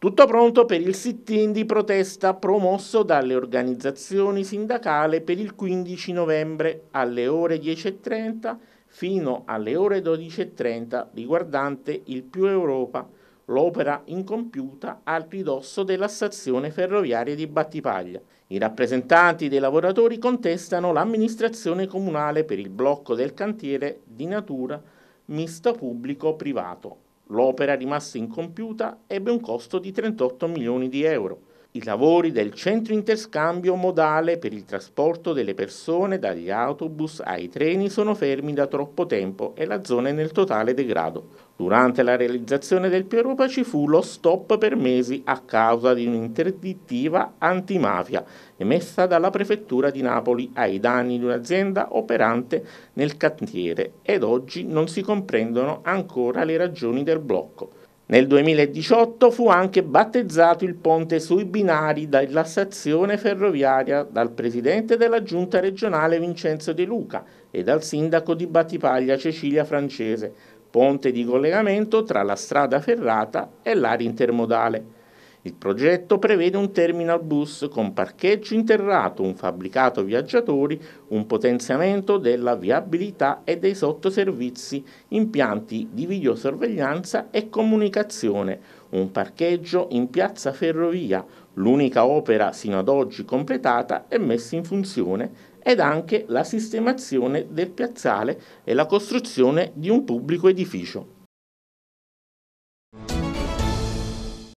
Tutto pronto per il sit-in di protesta promosso dalle organizzazioni sindacali per il 15 novembre alle ore 10.30 fino alle ore 12.30 riguardante il Più Europa, l'opera incompiuta al ridosso della stazione ferroviaria di Battipaglia. I rappresentanti dei lavoratori contestano l'amministrazione comunale per il blocco del cantiere di natura misto pubblico-privato. L'opera rimasta incompiuta ebbe un costo di 38 milioni di euro i lavori del centro interscambio modale per il trasporto delle persone dagli autobus ai treni sono fermi da troppo tempo e la zona è nel totale degrado. Durante la realizzazione del Più Europa ci fu lo stop per mesi a causa di un'interdittiva antimafia emessa dalla prefettura di Napoli ai danni di un'azienda operante nel cantiere ed oggi non si comprendono ancora le ragioni del blocco. Nel 2018 fu anche battezzato il ponte sui binari della stazione ferroviaria dal presidente della giunta regionale Vincenzo De Luca e dal sindaco di Battipaglia Cecilia Francese, ponte di collegamento tra la strada ferrata e l'area intermodale. Il progetto prevede un terminal bus con parcheggio interrato, un fabbricato viaggiatori, un potenziamento della viabilità e dei sottoservizi, impianti di videosorveglianza e comunicazione, un parcheggio in piazza Ferrovia, l'unica opera sino ad oggi completata e messa in funzione, ed anche la sistemazione del piazzale e la costruzione di un pubblico edificio.